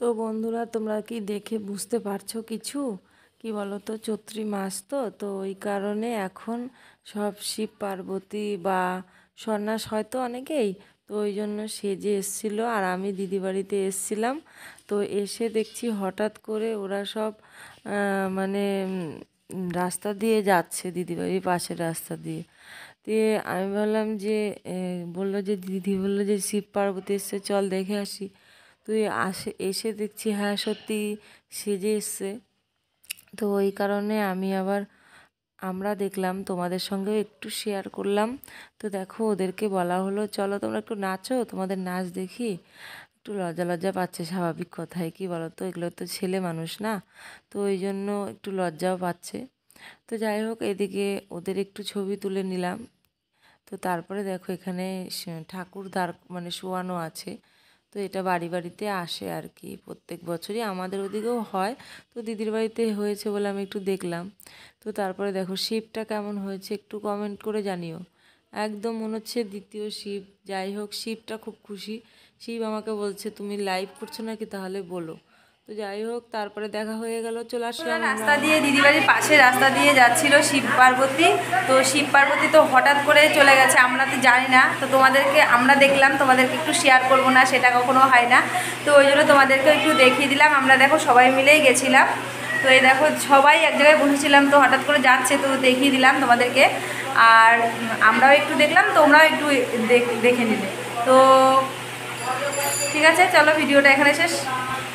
তো বন্ধুরা তোমরা কি দেখে বুঝতে পারছো কিছু কি বলো তো চৈত্রি মাস তো তো ওই কারণে এখন সব শিব পার্বতী বা সন্ন্যাস হয়তো অনেকেই তো ওই জন্য সেজে এসছিলো আর আমি দিদি বাড়িতে এসছিলাম তো এসে দেখছি হঠাৎ করে ওরা সব মানে রাস্তা দিয়ে যাচ্ছে দিদিবাড়ির পাশের রাস্তা দিয়ে দিয়ে আমি বললাম যে বললো যে দিদি বললো যে শিব পার্বতী এসছে চল দেখে আসি তুই আসে এসে দেখছি হ্যাঁ সত্যি সেজে এসছে তো ওই কারণে আমি আবার আমরা দেখলাম তোমাদের সঙ্গেও একটু শেয়ার করলাম তো দেখো ওদেরকে বলা হলো চলো তোমরা একটু নাচো তোমাদের নাচ দেখি একটু লজ্জা লজ্জা পাচ্ছে স্বাভাবিক কথায় কি বলো তো এগুলো তো ছেলে মানুষ না তো ওই জন্য একটু লজ্জাও পাচ্ছে তো যাই হোক এদিকে ওদের একটু ছবি তুলে নিলাম তো তারপরে দেখো এখানে ঠাকুর দাঁড় মানে শোয়ানো আছে তো এটা বাড়ি বাড়িতে আসে আর কি প্রত্যেক বছরই আমাদের ওদিকেও হয় তো দিদির বাড়িতে হয়েছে বলে আমি একটু দেখলাম তো তারপরে দেখো শিপটা কেমন হয়েছে একটু কমেন্ট করে জানিও একদম মনে হচ্ছে দ্বিতীয় শিব যাই হোক শিবটা খুব খুশি শিব আমাকে বলছে তুমি লাইভ করছো নাকি তাহলে বলো তো যাই হোক তারপরে দেখা হয়ে গেল চলে আসলাম রাস্তা দিয়ে দিদিবাড়ির পাশে রাস্তা দিয়ে যাচ্ছিল শিব পার্বতী তো শিব পার্বতী তো হঠাৎ করে চলে গেছে আমরা তো জানি না তো তোমাদেরকে আমরা দেখলাম তোমাদেরকে একটু শেয়ার করব না সেটা কখনো হয় না তো ওই জন্য তোমাদেরকে একটু দেখিয়ে দিলাম আমরা দেখো সবাই মিলেই গেছিলাম তো এই দেখো সবাই এক জায়গায় বসেছিলাম তো হঠাৎ করে যাচ্ছে তো দেখিয়ে দিলাম তোমাদেরকে আর আমরাও একটু দেখলাম তোমরাও একটু দেখে নিলে তো ঠিক আছে চলো ভিডিওটা এখানে শেষ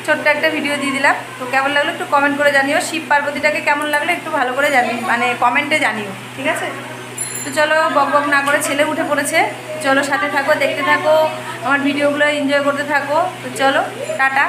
ছোট্ট একটা ভিডিও দিয়ে দিলাম তো কেমন লাগলো একটু কমেন্ট করে জানিও শিব পার্বতীটাকে কেমন লাগলো একটু ভালো করে জানি মানে কমেন্টে জানিও ঠিক আছে তো চলো বক বক না করে ছেলে উঠে পড়েছে চলো সাথে থাকো দেখতে থাকো আমার ভিডিওগুলো এনজয় করতে থাকো তো চলো টাটা